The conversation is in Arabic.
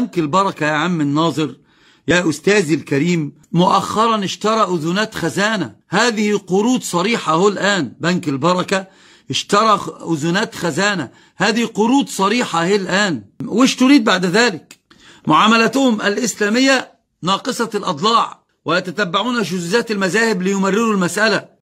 بنك البركة يا عم الناظر يا أستاذي الكريم مؤخرا اشترى أذونات خزانة هذه قروض صريحة هو الآن بنك البركة اشترى أذونات خزانة هذه قروض صريحة هي الآن وش تريد بعد ذلك معاملتهم الإسلامية ناقصة الأضلاع ويتتبعون شذوذات المذاهب ليمرروا المسألة